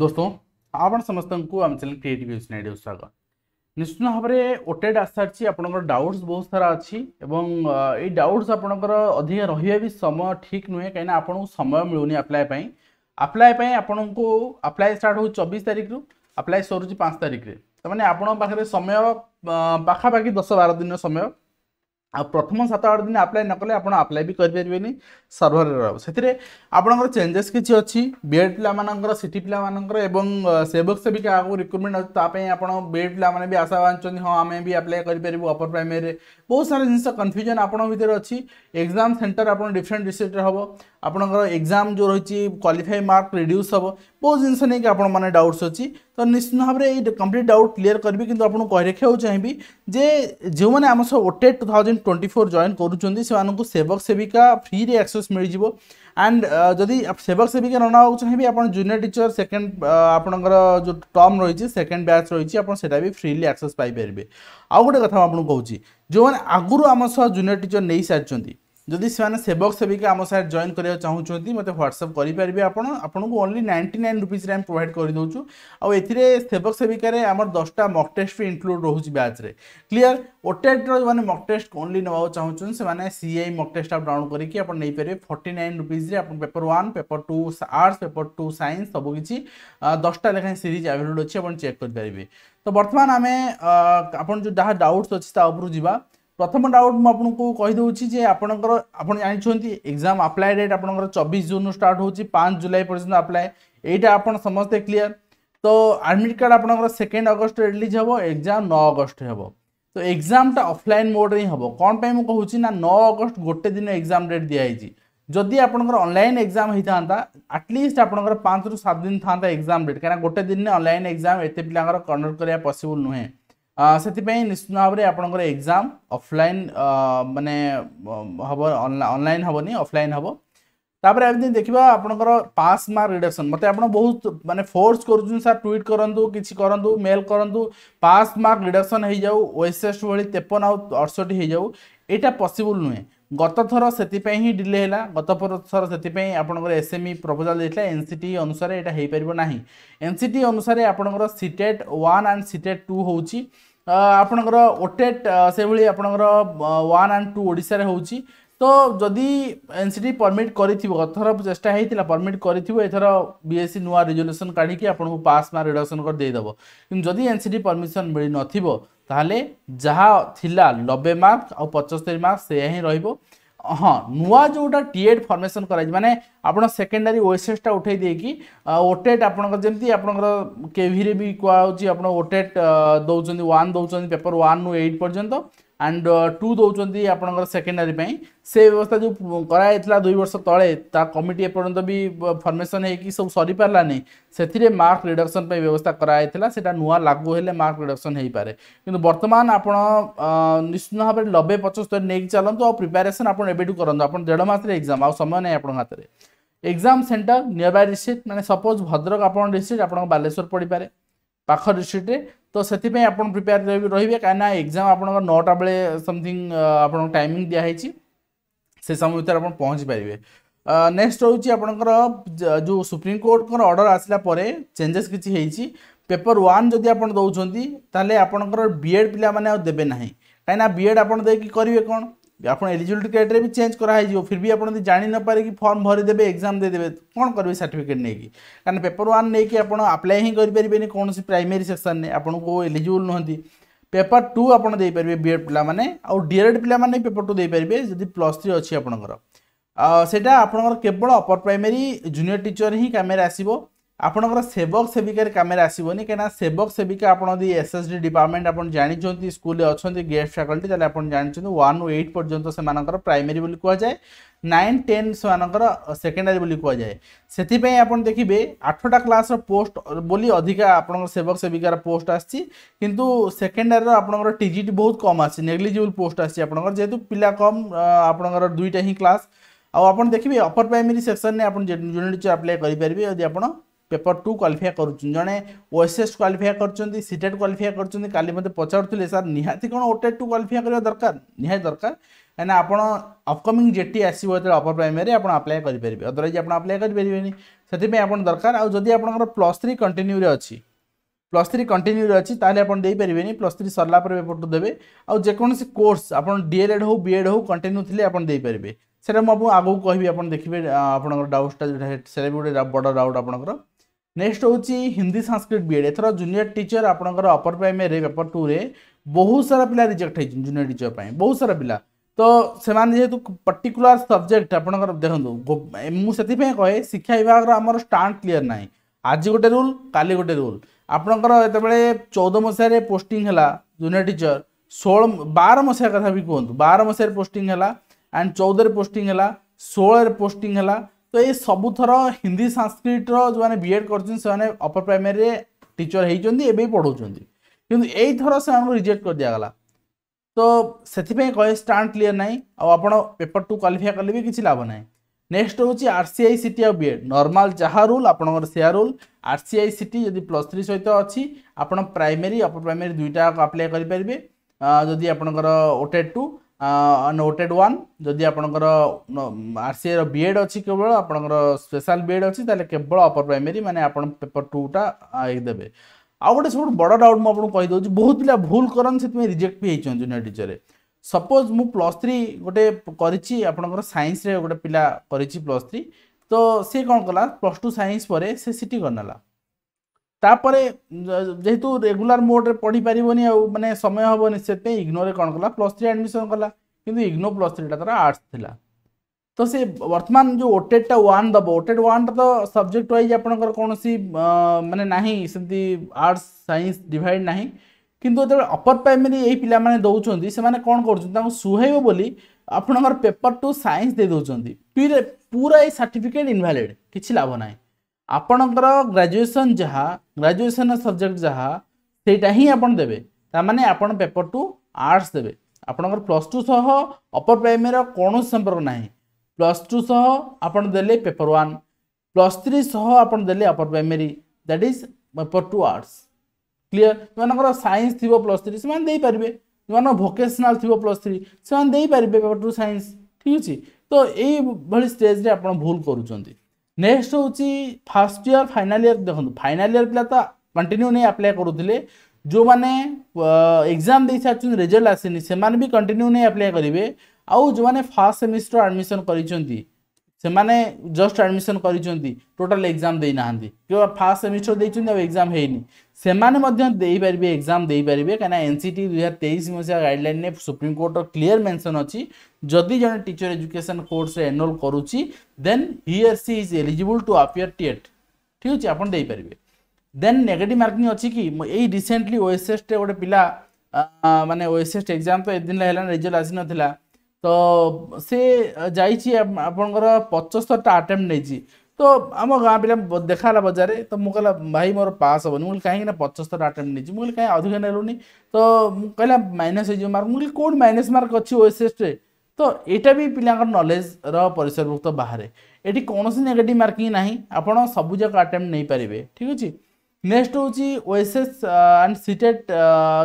दोस्तों आपण समस्तଙ୍କୁ ଆମ ଚ୍ୟାନେଲ କ୍ରିଏଟିଭ୍ ନ୍ୟୁଜ୍ ନାଇଡ଼ିଓ ସ୍ୱାଗତ ନିଶ୍ଚିତ ଭାବରେ ଓଟେଡ୍ ଆସିସାରିଛି ଆପଣଙ୍କର ଡାଉଟ୍ସ ବହୁତ ସାରା ଅଛି ଏବଂ ଏଇ ଡାଉଟ୍ସ ଆପଣଙ୍କର ଅଧିକା ରହିବା ବି ସମୟ ଠିକ୍ ନୁହେଁ କାହିଁକିନା ଆପଣଙ୍କୁ ସମୟ ମିଳୁନି ଆପ୍ଲାଏ ପାଇଁ ଆପ୍ଲାଏ ପାଇଁ ଆପଣଙ୍କୁ ଆପ୍ଲାଏ ଷ୍ଟାର୍ଟ ହେଉଛି ଚବିଶ ତାରିଖରୁ ଆପ୍ଲାଏ ସରୁଛି ପାଞ୍ଚ ତାରିଖରେ ତାମାନେ ଆପଣଙ୍କ ପାଖରେ ସମୟ ପାଖାପାଖି ଦଶ ବାର ଦିନର ସମୟ ଆଉ ପ୍ରଥମ ସାତ ଆଠ ଦିନ ଆପ୍ଲାଏ ନ କଲେ ଆପଣ ଆପ୍ଲାଏ ବି କରିପାରିବେନି ସର୍ଭରରେ ରହିବ ସେଥିରେ ଆପଣଙ୍କର ଚେଞ୍ଜେସ୍ କିଛି ଅଛି ବିଏଡ଼୍ ପିଲାମାନଙ୍କର ସିଟି ପିଲାମାନଙ୍କର ଏବଂ ସେବକ୍ସ ବି କାହାକୁ ରିକ୍ରୁଟମେଣ୍ଟ ଅଛି ତା ପାଇଁ ଆପଣ ବିଏଡ଼୍ ପିଲାମାନେ ବି ଆଶା ବାନ୍ଧୁଛନ୍ତି ହଁ ଆମେ ବି ଆପ୍ଲାଏ କରିପାରିବୁ ଅପର ପ୍ରାଇମେରୀରେ ବହୁତ ସାରା ଜିନିଷ କନଫ୍ୟୁଜନ୍ ଆପଣଙ୍କ ଭିତରେ ଅଛି ଏକ୍ଜାମ୍ ସେଣ୍ଟର ଆପଣ ଡିଫରେଣ୍ଟ ଡିଷ୍ଟ୍ରିକ୍ଟରେ ହେବ ଆପଣଙ୍କର ଏକ୍ଜାମ୍ ଯେଉଁ ରହିଛି କ୍ୱାଲିଫାଇ ମାର୍କ ରିଡ୍ୟୁସ୍ ହେବ ବହୁତ ଜିନିଷ ନେଇକି ଆପଣମାନେ ଡାଉଟ୍ସ ଅଛି ତ ନିଶ୍ଚିତ ଭାବରେ ଏଇ କମ୍ପ୍ଲିଟ୍ ଡାଉଟ୍ କ୍ଲିୟର୍ କରିବି କିନ୍ତୁ ଆପଣଙ୍କୁ କହି ରଖିବାକୁ ଚାହିଁବି ଯେ ଯେଉଁମାନେ ଆମ ସହ OTET two thousand twenty four join କରୁଛନ୍ତି ସେମାନଙ୍କୁ ସେବକ ସେବିକା ଫ୍ରିରେ ଆକ୍ସେସ୍ ମିଳିଯିବ ଆଣ୍ଡ ଯଦି ସେବକ ସେବିକା ନ ନେବାକୁ ଚାହିଁବେ ଆପଣ ଜୁନିୟର ଟିଚର ସେକେଣ୍ଡ ଆପଣଙ୍କର ଯେଉଁ ଟର୍ମ ରହିଛି ସେକେଣ୍ଡ ବ୍ୟାଚ୍ ରହିଛି ଆପଣ ସେଇଟା ବି ଫ୍ରିଲି ଆକ୍ସେସ୍ ପାଇପାରିବେ ଆଉ ଗୋଟେ କଥା ମୁଁ ଆପଣଙ୍କୁ କହୁଛି ଯେଉଁମାନେ ଆଗରୁ ଆମ ସହ ଜୁନିୟର ଟିଚର ନେଇସାରିଛନ୍ତି যদি সে সেবক সেবিকা আমার সাথে জয়েন করা চাহুমান মতো হোয়াটসঅপ করে পারে আপনার আপনার ওনলি নাইনটি নাইন রুপিজে আমি প্রোভাইড করে দেছু আথিরে সেবক সেবিকার আমার দশটা মক টেস্ট বি ইনক্লুড রয়েছে ব্যাচে ক্লিয়ার ওটেটর যে মক টেস্ট ওনলি নেওয়া চাহুমান সে সিআই মক টেস্ট আপ ডাউনলোড করি আপনার নিয়ে পেয়ে ফর্টি নাইন রুপিজে আপনার paper one paper two arts paper two science সবুকিছি দশটা লেখায় সিজ আভেলেবল অনেক চেক করে পারে তো বর্তমান আমি আপনার যে যা ডাউটস অনেক তা উপরু যা প্রথম ডাউট মু আপনাকে কইদি যে আপনার আপনার জাঁচান এক্সাম আপ্লাই ডেট আপনার চবিশ জুন স্টার্ট হচ্ছে পাঁচ জুলাই পর্যন্ত আপ্লাই এইটা আপনার সমস্তে ক্লিয়ার তো আডমিট কার্ড আপনার সেকেন্ড অগস্ট রিলিজ হব এক্সাম ন অগস্ট হব তো এক্সামটা অফলাইন মোডে ହିଁ হব কোন পাই মু কহুছি না 9 অগস্ট গোটে দিন এক্সাম ডেট দিয়া হইছি যদি আপনার অনলাইন এক্সাম হইতান্তা আটলিস্ট আপনার 5 রু 7 দিন থান্তা এক্সাম ডেট কারণ গোটে দিন অনলাইন এক্সাম এতে পিলাঙ্কর কন্ডক্ট করিয়া পসিবল নুহে ସେଥିପାଇଁ ନିଶ୍ଚିତ ଭାବରେ ଆପଣଙ୍କର ଏକ୍ଜାମ୍ ଅଫଲାଇନ୍ ମାନେ ହେବ ଅନଲାଇନ୍ ହେବନି ଅଫଲାଇନ୍ ହେବ ତାପରେ ଆମେ ଯଦି ଦେଖିବା ଆପଣଙ୍କର ପାସ୍ ମାର୍କ ରିଡକ୍ସନ୍ ମୋତେ ଆପଣ ବହୁତ ମାନେ ଫୋର୍ସ କରୁଛନ୍ତି ସାର୍ ଟ୍ୱିଟ୍ କରନ୍ତୁ କିଛି କରନ୍ତୁ ମେଲ୍ କରନ୍ତୁ ପାସ୍ ମାର୍କ ରିଡକ୍ସନ୍ ହେଇଯାଉ ଓଏସ୍ଏସ୍ ଭଳି ତେପନ ଆଉ ଅଠଷଠି ହେଇଯାଉ ଏଇଟା ପସିବୁଲ୍ ନୁହେଁ ଗତଥର ସେଥିପାଇଁ ହିଁ ଡିଲେ ହେଲା ଗତ ଥର ସେଥିପାଇଁ ଆପଣଙ୍କର ଏସ୍ଏମ୍ଇ ପ୍ରପୋଜାଲ୍ ଦେଇଥିଲା ଏନ୍ସିଟି ଅନୁସାରେ ଏଇଟା ହେଇପାରିବ ନାହିଁ ଏନ୍ସିଟି ଅନୁସାରେ ଆପଣଙ୍କର CTET one and CTET two ହେଉଛି ଆପଣଙ୍କର ଓଟେଟ୍ ସେଭଳି ଆପଣଙ୍କର ୱାନ୍ ଆଣ୍ଡ ଟୁ ଓଡ଼ିଶାରେ ହେଉଛି ତ ଯଦି ଏନ୍ସିଟି ପରମିଟ୍ କରିଥିବ ଗତଥର ଚେଷ୍ଟା ହେଇଥିଲା ପରମିଟ୍ କରିଥିବ ଏଥର ବିଏସ୍ସି ନୂଆ ରେଜୁଲେସନ୍ କାଢ଼ିକି ଆପଣଙ୍କୁ ପାସ୍ ମାର୍କ ରିଡକ୍ସନ୍ କରି ଦେଇଦେବ କିନ୍ତୁ ଯଦି ଏନ୍ସିଟି ପରମିସନ୍ ମିଳିନଥିବ ତାହେଲେ ଯାହା ଥିଲା ନବେ ମାର୍କ ଆଉ ପଞ୍ଚସ୍ତରୀ ମାର୍କ ସେୟା ହିଁ ରହିବ ହଁ ନୂଆ ଯେଉଁଟା ଟିଏଡ୍ ଫର୍ମେସନ୍ କରାଯାଇଛି ମାନେ ଆପଣ ସେକେଣ୍ଡାରୀ ଓଏସ୍ଏସ୍ଟା ଉଠାଇ ଦେଇକି ଓଟେଟ୍ ଆପଣଙ୍କର ଯେମିତି ଆପଣଙ୍କର କେଭିରେ ବି କୁହାହେଉଛି ଆପଣ ଓଟେଟ୍ ଦେଉଛନ୍ତି ୱାନ୍ ଦେଉଛନ୍ତି ପେପର୍ ୱାନ୍ରୁ ଏଇଟ୍ ପର୍ଯ୍ୟନ୍ତ ଆଣ୍ଡ ଟୁ ଦେଉଛନ୍ତି ଆପଣଙ୍କର ସେକେଣ୍ଡାରୀ ପାଇଁ ସେ ବ୍ୟବସ୍ଥା ଯେଉଁ କରାଯାଇଥିଲା ଦୁଇ ବର୍ଷ ତଳେ ତା କମିଟି ଏପର୍ଯ୍ୟନ୍ତ ବି ଫର୍ମେସନ୍ ହେଇକି ସବୁ ସରିପାରିଲାନି ସେଥିରେ ମାର୍କ ରିଡକ୍ସନ୍ ପାଇଁ ବ୍ୟବସ୍ଥା କରାଯାଇଥିଲା ସେଇଟା ନୂଆ ଲାଗୁ ହେଲେ ମାର୍କ ରିଡକ୍ସନ୍ ହେଇପାରେ କିନ୍ତୁ ବର୍ତ୍ତମାନ ଆପଣ ନିଶ୍ଚିତ ଭାବରେ ନବେ ପଚସ୍ତରୀ ନେଇକି ଚାଲନ୍ତୁ ଆଉ ପ୍ରିପାରେସନ୍ ଆପଣ ଏବେଠୁ କରନ୍ତୁ ଆପଣ ଦେଢ଼ ମାସରେ ଏକ୍ଜାମ୍ ଆଉ ସମୟ ନାହିଁ ଆପଣଙ୍କ ହାତରେ exam center near by district ମାନେ ସପୋଜ୍ ଭଦ୍ରକ ଆପଣଙ୍କ ଡିଷ୍ଟ୍ରିକ୍ଟ ଆପଣଙ୍କ ବାଲେଶ୍ୱର ପଡ଼ିପାରେ ପାଖ ଡିଷ୍ଟ୍ରିକ୍ଟରେ तो से प्रिपेयर रही है कहीं एक्जाम आप नौटा बेले समथिंग आप टाइमिंग दिखाई से समय भितर आप पहुँच पारे नेक्स्ट हूँ आपंकर जो सुप्रीम कोर्ट अर्डर आसला चेंजेस किसी पेपर वन जदि आप दौरान आपणकर बीएड पिला मैंने देवे ना कहीं बीएड आप करेंगे कौन ଆପଣ ଏଲିଜିବିଲିଟି କ୍ରାଇଟେରିଆ ବି ଚେଞ୍ଜ କରାହେଇଯିବ ଫିର୍ ବି ଆପଣ ଯଦି ଜାଣିନପାରିକି ଫର୍ମ ଭରିଦେବେ ଏକ୍ଜାମ୍ ଦେଇଦେବେ କ'ଣ କରିବେ ସାର୍ଟିଫିକେଟ୍ ନେଇକି କାରଣ ପେପର୍ ୱାନ୍ ନେଇକି ଆପଣ ଆପ୍ଲାଏ ହିଁ କରିପାରିବେନି କୌଣସି ପ୍ରାଇମେରୀ ସେକ୍ସନ୍ରେ ଆପଣଙ୍କୁ ଏଲିଜିବୁଲ୍ ନୁହନ୍ତି ପେପର୍ ଟୁ ଆପଣ ଦେଇପାରିବେ ବିଏଡ଼୍ ପିଲାମାନେ ଆଉ ଡିଏଡ଼୍ ପିଲାମାନେ ପେପର୍ ଟୁ ଦେଇପାରିବେ ଯଦି ପ୍ଲସ୍ ଥ୍ରୀ ଅଛି ଆପଣଙ୍କର ସେଇଟା ଆପଣଙ୍କର କେବଳ ଅପର ପ୍ରାଇମେରୀ ଜୁନିୟର ଟିଚର ହିଁ କାମରେ ଆସିବ ଆପଣଙ୍କର ସେବକ ସେବିକାରେ କାମରେ ଆସିବନି କାହିଁକିନା ସେବକ ସେବିକା ଆପଣ ଯଦି ଏସ୍ ଏସ୍ ଡି ଡିପାର୍ଟମେଣ୍ଟ ଆପଣ ଜାଣିଛନ୍ତି ସ୍କୁଲରେ ଅଛନ୍ତି ଗେଷ୍ଟ ଫ୍ୟାକଲ୍ଟି ତାହେଲେ ଆପଣ ଜାଣିଛନ୍ତି ୱାନ୍ ଏଇଟ୍ ପର୍ଯ୍ୟନ୍ତ ସେମାନଙ୍କର ପ୍ରାଇମେରୀ ବୋଲି କୁହାଯାଏ ନାଇନ୍ ଟେନ୍ ସେମାନଙ୍କର ସେକେଣ୍ଡାରୀ ବୋଲି କୁହାଯାଏ ସେଥିପାଇଁ ଆପଣ ଦେଖିବେ ଆଠଟା କ୍ଲାସ୍ର ପୋଷ୍ଟ ବୋଲି ଅଧିକା ଆପଣଙ୍କର ସେବକ ସେବିକାର ପୋଷ୍ଟ ଆସିଛି କିନ୍ତୁ ସେକେଣ୍ଡାରୀର ଆପଣଙ୍କର ଟିଜିଟି ବହୁତ କମ୍ ଆସିଛି ନେଗ୍ଲିଜିବୁଲ୍ ପୋଷ୍ଟ ଆସିଛି ଆପଣଙ୍କର ଯେହେତୁ ପିଲା କମ୍ ଆପଣଙ୍କର ଦୁଇଟା ହିଁ କ୍ଲାସ୍ ଆଉ ଆପଣ ଦେଖିବେ ଅପର ପ୍ରାଇମେରୀ ସେକ୍ସନରେ ଆପଣ ୟୁନିଟ୍ ଆପ୍ଲାଏ କରିପାରିବେ ଯଦି ଆପଣ পেপর টু କ୍ୱାଲିଫାଏ କରୁଛନ୍ତି ଜଣେ ଓଏସ୍ଏସ୍ କ୍ୱାଲିଫାଏ କରୁଛନ୍ତି ସିଟେଟ୍ କ୍ୱାଲିଫାଏ କରୁଛନ୍ତି କାଲି ମୋତେ ପଚାରୁଥିଲେ ସାର୍ ନିହାତି କ'ଣ ଓଟେଟ୍ ଟୁ କ୍ୱାଲିଫାଏ କରିବା ଦରକାର ନିହାତି ଦରକାର କାହିଁକିନା ଆପଣ ଅପକମିଂ ଜେଟି ଆସିବ ଯେତେବେଳେ ଅପର ପ୍ରାଇମେରୀ ଆପଣ ଆପ୍ଲାଏ କରିପାରିବେ ଅଦରୱାଇଜ୍ ଆପଣ ଆପ୍ଲାଏ କରିପାରିବେନି ସେଥିପାଇଁ ଆପଣ ଦରକାର ଆଉ ଯଦି ଆପଣଙ୍କର ପ୍ଲସ୍ ଥ୍ରୀ କଣ୍ଟିନ୍ୟୁରେ ଅଛି ପ୍ଲସ୍ ଥ୍ରୀ କଣ୍ଟିନ୍ୟୁରେ ଅଛି ତାହେଲେ ଆପଣ ଦେଇପାରିବେନି ପ୍ଲସ୍ ଥ୍ରୀ ସରିଲା ପରେ ପେପର ଟୁ ଦେବେ ଆଉ ଯେକୌଣସି କୋର୍ସ ଆପଣ ଡିଏଲ୍ଏଡ଼୍ ହେଉ ବିଏଡ଼୍ ହେଉ କଣ୍ଟିନ୍ୟୁ ଥିଲେ ଆପଣ ଦେଇପାରିବେ ସେଇଟା ମୁଁ ଆପଣଙ୍କୁ ଆଗକୁ କହିବି ଆପଣ ଦେଖିବେ ଆପଣଙ୍କର ଡାଉଟ୍ଟା ଯେଉଁଟା ସେଇଟା ବି ଗୋଟେ ବଡ଼ ଡାଉଟ୍ ଆପଣଙ୍କର ନେକ୍ସଟ ହେଉଛି ହିନ୍ଦୀ ସାଂସ୍କ୍ରିଟ ବିଏଡ୍ ଏଥର ଜୁନିୟର ଟିଚର ଆପଣଙ୍କର ଅପର ପ୍ରାଇମେରୀ ପେପର ଟୁରେ ବହୁତ ସାରା ପିଲା ରିଜେକ୍ଟ ହେଇଛନ୍ତି ଜୁନିୟର ଟିଚର ପାଇଁ ବହୁତ ସାରା ପିଲା ତ ସେମାନେ ଯେହେତୁ ପର୍ଟିକୁଲାର ସବଜେକ୍ଟ ଆପଣଙ୍କର ଦେଖନ୍ତୁ ମୁଁ ସେଥିପାଇଁ କହେ ଶିକ୍ଷା ବିଭାଗର ଆମର ଷ୍ଟାଣ୍ଡ କ୍ଲିଅର ନାହିଁ ଆଜି ଗୋଟେ ରୁଲ୍ କାଲି ଗୋଟେ ରୁଲ୍ ଆପଣଙ୍କର ଯେତେବେଳେ ଚଉଦ ମସିହାରେ ପୋଷ୍ଟିଂ ହେଲା ଜୁନିୟର ଟିଚର ଷୋହଳ ବାର ମସିହା କଥା ବି କୁହନ୍ତୁ ବାର ମସିହାରେ ପୋଷ୍ଟିଂ ହେଲା ଆଣ୍ଡ ଚଉଦରେ ପୋଷ୍ଟିଂ ହେଲା ଷୋହଳରେ ପୋଷ୍ଟିଂ ହେଲା তো ଏ ସବୁଥର ହିନ୍ଦୀ ସାଂସ୍କ୍ରିଟ୍ର ଯେଉଁମାନେ ବି ଏଡ଼୍ କରୁଛନ୍ତି ସେମାନେ ଅପର ପ୍ରାଇମେରୀରେ ଟିଚର୍ ହେଇଛନ୍ତି ଏବେ ବି ପଢ଼ଉଛନ୍ତି କିନ୍ତୁ ଏଇଥର ସେମାନଙ୍କୁ ରିଜେକ୍ଟ କରିଦିଆଗଲା ତ ସେଥିପାଇଁ କହେ ଷ୍ଟାଣ୍ଡ କ୍ଲିଅର୍ ନାହିଁ ଆଉ ଆପଣ ପେପର୍ ଟୁ କ୍ୱାଲିଫାଏ କଲେ ବି କିଛି ଲାଭ ନାହିଁ ନେକ୍ସଟ ହେଉଛି R C I C T ଆଉ ବି ଏଡ଼୍ ନର୍ମାଲ ଯାହା ରୁଲ୍ ଆପଣଙ୍କର ସେୟା rule R C I C T ଯଦି ପ୍ଲସ୍ ଥ୍ରୀ ସହିତ ଅଛି ଆପଣ ପ୍ରାଇମେରୀ ଅପର ପ୍ରାଇମେରୀ ଦୁଇଟାକୁ ଆପ୍ଲାଏ କରିପାରିବେ ଯଦି ଆପଣଙ୍କର ଓଟେଡ୍ ଟୁ ନୋଟେଡ଼୍ ୱାନ୍ ଯଦି ଆପଣଙ୍କର ଆର୍ସିଆଇର ବିଏଡ଼୍ ଅଛି କେବଳ ଆପଣଙ୍କର ସ୍ପେଶାଲ ବିଏଡ଼୍ ଅଛି ତାହେଲେ କେବଳ ଅପର ପ୍ରାଇମେରୀ ମାନେ ଆପଣ ପେପର ଟୁଟା ଦେବେ ଆଉ ଗୋଟେ ସବୁଠୁ ବଡ଼ ଡାଉଟ୍ ମୁଁ ଆପଣଙ୍କୁ କହିଦେଉଛି ବହୁତ ପିଲା ଭୁଲ କରନ୍ତି ସେଥିପାଇଁ ରିଜେକ୍ଟ ବି ହେଇଛନ୍ତି ଜୁନିୟର ଟିଚର୍ରେ ସପୋଜ୍ ମୁଁ ପ୍ଲସ୍ ଥ୍ରୀ ଗୋଟେ କରିଛି ଆପଣଙ୍କର ସାଇନ୍ସରେ ଗୋଟେ ପିଲା କରିଛି ପ୍ଲସ୍ ଥ୍ରୀ ତ ସେ କ'ଣ କଲା ପ୍ଲସ୍ ଟୁ ସାଇନ୍ସ ପରେ ସେ ସିଟି କରିନେଲା तापर जेहेतु रेगुलर मोड्रे पढ़ी पार्वनी आ मैंने समय हेनी से इग्नोरे कौन कला प्लस थ्री एडमिशन कला कि इग्नो प्लस थ्री तरह आर्ट्स थी तो सी वर्तमान जो ओटेड ओटेडटा वन दब ओटेड वन तो सब्जेक्ट व्वज आप कौन सी मानने ना सेमती आर्ट्स सैंस डिड ना कि अपर प्राइमेरी यही पिला दौरान से मैंने कौन कर आपण पेपर टू सैंस दे दौरान पूरा ये सार्टिफिकेट इनभालीड कि लाभ ना ଆପଣଙ୍କର ଗ୍ରାଜୁଏସନ୍ ଯାହା ଗ୍ରାଜୁଏସନ୍ର ସବଜେକ୍ଟ ଯାହା ସେଇଟା ହିଁ ଆପଣ ଦେବେ ତାମାନେ ଆପଣ ପେପର ଟୁ ଆର୍ଟ୍ସ ଦେବେ ଆପଣଙ୍କର ପ୍ଲସ୍ ଟୁ ସହ ଅପର୍ ପ୍ରାଇମେରୀର କୌଣସି ସମ୍ପର୍କ ନାହିଁ ପ୍ଲସ୍ ଟୁ ସହ ଆପଣ ଦେଲେ ପେପର ୱାନ୍ ପ୍ଲସ୍ ଥ୍ରୀ ସହ ଆପଣ ଦେଲେ upper primary that is paper two arts clear ସେମାନଙ୍କର ସାଇନ୍ସ ଥିବ ପ୍ଲସ୍ ଥ୍ରୀ ସେମାନେ ଦେଇପାରିବେ ଯେଉଁମାନଙ୍କ ଭୋକେସନାଲ୍ ଥିବ ପ୍ଲସ୍ ଥ୍ରୀ ସେମାନେ ଦେଇପାରିବେ ପେପର ଟୁ ସାଇନ୍ସ ଠିକ୍ ଅଛି ତ ଏଇଭଳି ଷ୍ଟେଜ୍ରେ ଆପଣ ଭୁଲ କରୁଛନ୍ତି ନେକ୍ସଟ ହେଉଛି ଫାର୍ଷ୍ଟ ଇୟର୍ ଫାଇନାଲ୍ ଇୟର୍ ଦେଖନ୍ତୁ ଫାଇନାଲ୍ ଇୟର୍ ପିଲା ତ କଣ୍ଟିନ୍ୟୁ ନେଇ ଆପ୍ଲାଏ କରୁଥିଲେ ଯେଉଁମାନେ ଏକ୍ଜାମ୍ ଦେଇସାରିଛନ୍ତି ରେଜଲ୍ଟ ଆସିନି ସେମାନେ ବି କଣ୍ଟିନ୍ୟୁ ନେଇ ଆପ୍ଲାଏ କରିବେ ଆଉ ଯେଉଁମାନେ ଫାର୍ଷ୍ଟ ସେମିଷ୍ଟର ଆଡ଼ମିସନ୍ କରିଛନ୍ତି ସେମାନେ ଜଷ୍ଟ ଆଡ଼ମିସନ୍ କରିଛନ୍ତି ଟୋଟାଲ୍ ଏକ୍ଜାମ୍ ଦେଇନାହାନ୍ତି କିମ୍ବା ଫାର୍ଷ୍ଟ ସେମିଷ୍ଟର ଦେଇଛନ୍ତି ଆଉ ଏକ୍ଜାମ୍ ହେଇନି ସେମାନେ ମଧ୍ୟ ଦେଇପାରିବେ ଏକ୍ଜାମ୍ ଦେଇପାରିବେ କାହିଁକିନା ଏନ୍ ସି ଟି ଦୁଇହଜାର ତେଇଶ ମସିହା ଗାଇଡ଼ଲାଇନ୍ରେ ସୁପ୍ରିମକୋର୍ଟର କ୍ଲିୟର୍ ମେନ୍ସନ୍ ଅଛି ଯଦି ଜଣେ ଟିଚର୍ ଏଜୁକେସନ୍ କୋର୍ସରେ ଏନରୋଲ୍ କରୁଛି then he or she is eligible to appear TET ଠିକ୍ ଅଛି ଆପଣ ଦେଇପାରିବେ ଦେନ୍ ନେଗେଟିଭ୍ ମାର୍କିଂ ଅଛି କି ଏଇ ରିସେଣ୍ଟଲି ଓଏସ୍ଏସ୍ରେ ଗୋଟେ ପିଲା ମାନେ ଓଏସ୍ଏସ୍ ଏକ୍ଜାମ୍ ତ ଏଦିନ ହେଲାଣି ରେଜଲ୍ଟ ଆସିନଥିଲା ତ ସେ ଯାଇଛି ଆପଣଙ୍କର ପଞ୍ଚସ୍ତରଟା ଆଟେମ୍ପ୍ଟ ନେଇଛି ତ ଆମ ଗାଁ ପିଲା ଦେଖାହେଲା ବଜାରରେ ତ ମୁଁ କହିଲା ଭାଇ ମୋର ପାସ୍ ହେବନି ମୁଁ କହିଲି କାହିଁକିନା ପଞ୍ଚସ୍ତର ଆଟେମ୍ପ୍ଟ ନେଇଛି ମୁଁ କହିଲି କାହିଁ ଅଧିକ ନେଲୁନି ତ ମୁଁ କହିଲା ମାଇନସ୍ ହେଇଯିବ ମାର୍କ ମୁଁ କହିଲି କେଉଁଠି ମାଇନସ୍ ମାର୍କ ଅଛି ଓଏସ୍ଏସ୍ରେ ତ ଏଇଟା ବି ପିଲାଙ୍କର ନଲେଜର ପରିସରଭୁକ୍ତ ବାହାରେ ଏଠି କୌଣସି ନେଗେଟିଭ୍ ମାର୍କିଂ ନାହିଁ ଆପଣ ସବୁଯାକ ଆଟେମ୍ପ୍ଟ ନେଇପାରିବେ ଠିକ୍ ଅଛି ନେକ୍ସଟ ହେଉଛି ଓଏସ୍ଏସ୍ ଆଣ୍ଡ ସିଟେଟ୍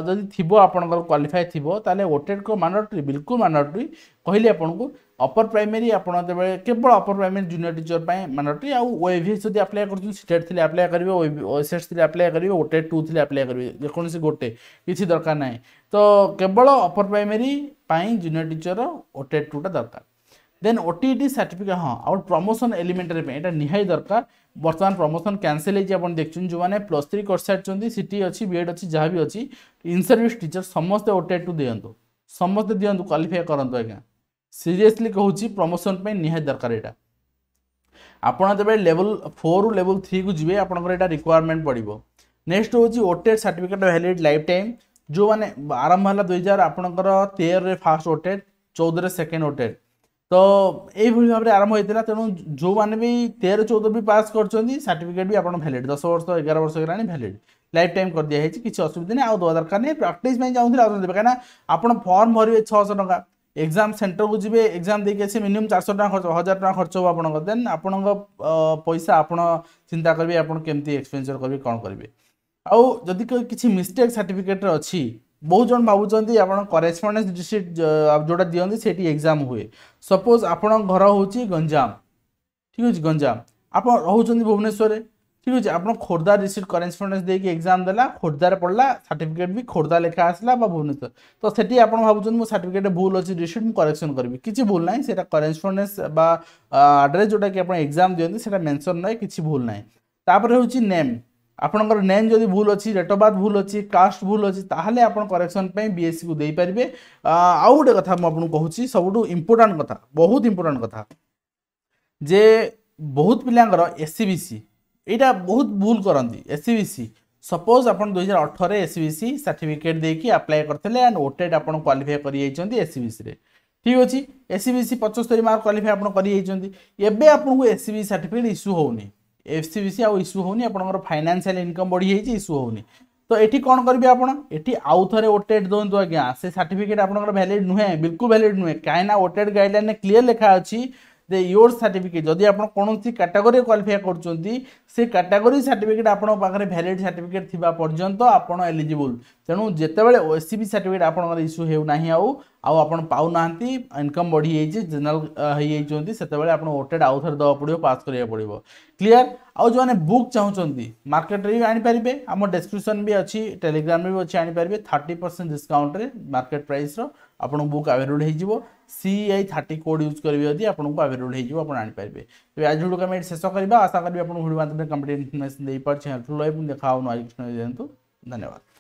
ଯଦି ଥିବ ଆପଣଙ୍କର କ୍ୱାଲିଫାଏ ଥିବ ତାହେଲେ ଓଟେଡ଼୍କ ମାନଟୋରୀ ବିଲକୁଲ ମାନଟୋରୀ କହିଲି ଆପଣଙ୍କୁ ଅପର ପ୍ରାଇମେରୀ ଆପଣ ଯେତେବେଳେ କେବଳ ଅପର ପ୍ରାଇମେରୀ ଜୁନିୟର ଟିଚର ପାଇଁ ମାନଟୋରୀ ଆଉ ଓଏଭିଏସ୍ ଯଦି ଆପ୍ଲାଏ କରୁଛନ୍ତି ସିଟେଟ୍ ଥିଲେ ଆପ୍ଲାଏ କରିବେ ଓଏସ୍ଏସ୍ ଥିଲେ ଆପ୍ଲାଏ କରିବେ ଓଟେଡ଼୍ ଟୁ ଥିଲେ ଆପ୍ଲାଏ କରିବେ ଯେକୌଣସି ଗୋଟେ କିଛି ଦରକାର ନାହିଁ ତ କେବଳ ଅପର ପ୍ରାଇମେରୀ ପାଇଁ ଜୁନିୟର ଟିଚର ଓଟେଡ଼୍ ଟୁଟା ଦରକାର ଦେନ୍ ଓଟିଇଟି ସାର୍ଟିଫିକେଟ୍ ହଁ ଆଉ ପ୍ରମୋସନ୍ ଏଲିମେଣ୍ଟାରୀ ପାଇଁ ଏଇଟା ନିହାତି ଦରକାର বর্তমান প্রমোশন ক্যানসেল হয়েছে আপনার দেখছেন যে প্লস থ্রি করসারিছেন সিটি অছি বিএড অছি যা বি অছি ইনসর্ভিস টিচর সমস্তে ওটেড টু দিও সমস্তে দিও কোয়ালিফাই করতো আজ্ঞা সিরিয়সলি কুচি প্রমোশন নিহতি দরকার এটা আপনার যেবে লেভেল ফোর রু লেভেল থ্রি কু যাবে আপনার এটা রিকোয়ারমেন্ট পড়ব নেক্সট হচ্ছে OTET certificate valid lifetime যে আরম্ভ হল দুই হাজার আপনার তেরের ফার্স্ট ওটেড চৌদরে সেকেন্ড ওটেড ତ ଏଇଭଳି ଭାବରେ ଆରମ୍ଭ ହେଇଥିଲା ତେଣୁ ଯେଉଁମାନେ ବି ତେର ଚଉଦ ବି ପାସ୍ କରିଛନ୍ତି ସାର୍ଟିଫିକେଟ୍ ବି ଆପଣ ଭ୍ୟାଲିଡ଼୍ ଦଶ ବର୍ଷ ଏଗାର ବର୍ଷ ହେଲାଣି ଭ୍ୟାଲିଡ଼୍ ଲାଇଫ୍ ଟାଇମ୍ କରିଦିଆ ହେଇଛି କିଛି ଅସୁବିଧା ନାହିଁ ଆଉ ଦେବା ଦରକାର ନାହିଁ ପ୍ରାକ୍ଟିସ୍ ପାଇଁ ଚାହୁଁଥିଲେ ଆଉ ଦେବେ କାହିଁକିନା ଆପଣ ଫର୍ମ ଭରିବେ ଛଅଶହ ଟଙ୍କା ଏକ୍ଜାମ୍ ସେଣ୍ଟରକୁ ଯିବେ ଏକ୍ଜାମ୍ ଦେଇକି ଆସିବେ ମିନିମମ୍ ଚାରିଶହ ଟଙ୍କା ଖର୍ଚ୍ଚ ହଜାର ଟଙ୍କା ଖର୍ଚ୍ଚ ହେବ ଆପଣଙ୍କ ଦେନ୍ ଆପଣଙ୍କ ପଇସା ଆପଣ ଚିନ୍ତା କରିବେ ଆପଣ କେମିତି ଏକ୍ସପେନ୍ସର୍ କରିବେ କ'ଣ କରିବେ ଆଉ ଯଦି କିଛି ମିଷ୍ଟେକ୍ ସାର୍ଟିଫିକେଟ୍ରେ ଅଛି ବହୁତ ଜଣ ଭାବୁଛନ୍ତି ଆପଣ କରେସ୍ପଣ୍ଡେନ୍ସ ଡିଷ୍ଟ୍ରିକ୍ଟ ଯେଉଁଟା ଦିଅନ୍ତି ସେଠି ଏକ୍ଜାମ୍ ହୁଏ ସପୋଜ୍ ଆପଣଙ୍କ ଘର ହେଉଛି ଗଞ୍ଜାମ ଠିକ୍ ଅଛି ଗଞ୍ଜାମ ଆପଣ ରହୁଛନ୍ତି ଭୁବନେଶ୍ୱରରେ ଠିକ୍ ଅଛି ଆପଣ ଖୋର୍ଦ୍ଧା ଡିଷ୍ଟ୍ରିକ୍ଟ କରେସ୍ପଣ୍ଡେନ୍ସ ଦେଇକି ଏକ୍ଜାମ୍ ଦେଲା ଖୋର୍ଦ୍ଧାରେ ପଡ଼ିଲା ସାର୍ଟିଫିକେଟ୍ ବି ଖୋର୍ଦ୍ଧା ଲେଖା ଆସିଲା ବା ଭୁବନେଶ୍ୱର ତ ସେଠି ଆପଣ ଭାବୁଛନ୍ତି ମୋ ସାର୍ଟିଫିକେଟ୍ ଭୁଲ ଅଛି ଡିଷ୍ଟ୍ରିକ୍ଟ ମୁଁ କରେକ୍ସନ୍ କରିବି କିଛି ଭୁଲ ନାହିଁ ସେଇଟା କରେସ୍ପଣ୍ଡେନ୍ସ ବା ଆଡ୍ରେସ୍ ଯେଉଁଟାକି ଆପଣ ଏକ୍ଜାମ୍ ଦିଅନ୍ତି ସେଇଟା ମେନ୍ସନ୍ ନାହିଁ କିଛି ଭୁଲ ନାହିଁ ତାପରେ ହେଉଛି ନେମ୍ আপনার নেম যদি ভুল অছি ডেট অফ বার্থ ভুল অস্ট ভুল অলে আপনার করেকশন পাই বিএসসি কু দেইপারে আউ গোটে কথা আপনার কুচি সবু ইম্পর্টাট কথা বহু ইম্পর্টাট কথা যে বহু পিলাঙ্কর এসসিবিসি এইটা বহু ভুল করতে এসসিবিসি সপোজ আপনার দুই হাজার অঠরের এসসিবিসি সার্টিফিকেট দিয়ে আপ্লাই করলে আন্ড ওটেড আপনার কোয়ালিফাই করে যাইছেন এসসিবিসি ঠিক আছে এসসিবিসি পঁচস্তরি মার্ক কোয়ালিফাই আপনার করে যাই এবার আপনার এসসিবিসি সার্টিফিকেট ইস্যু হোনি एफ सी बी सी आउ इस्यू होनी आपंकर फाइनान्सीआल इनकम बढ़ी इस्यू होनी तो ये कौन करेंगे आप आउ थे ओटेड दिवत आज्ञा से सर्टिफिकेट आप भैलीड नुहे बिल्कुल भैलीड नुहे कहीं ओटेड गाइडल क्लीयर लिखा अच्छी যে ইয়োর সার্টিফিকেট যদি আপনার কোণী ক্যাটাগোরি কোয়ালিফাই করছেন সে ক্যাটাগোরি সার্টিফিকেট আপনার পাখে ভ্যালিড সার্টিফিকেট থাকা পর্যন্ত আপনার এলিজিবল তেমন যেতবে ওএসসিবি সার্টিফিকেট আপনার ইস্যু হেউ না আউ আপনার পাও না ইনকম বড়ি যাই জেনারেল হয়ে যাই সেতবে আপনার ওটেড আউথরে দেওয়া পড়ব পাস করা পড়ব ক্লিয়ার আউ যে বুক চাহুমান মার্কেটরে বি আনিপারে আমার ডেসক্রিপশন বি অছি টেলিগ্রামে বি অছি আনিপারে থার্টি পরসেন্ট ডিসকাউন্টরে মার্কেট প্রাইসর আপনার বুক আভেলেবল হয়ে যাব সিআই থার্টি কোড ইউজ করবে যদি আপনার আভেলেবল হয়ে যাব আপনার আনিপারে তবে আজ ভিডিওকে আমি শেষ করা আশা করি আপনার ভিডিও মাধ্যমে কম্পিটেন্ট ইনফরমেশন দিয়ে পারছি হেল্পফুল হয় দেখা হব নয় ধন্যবাদ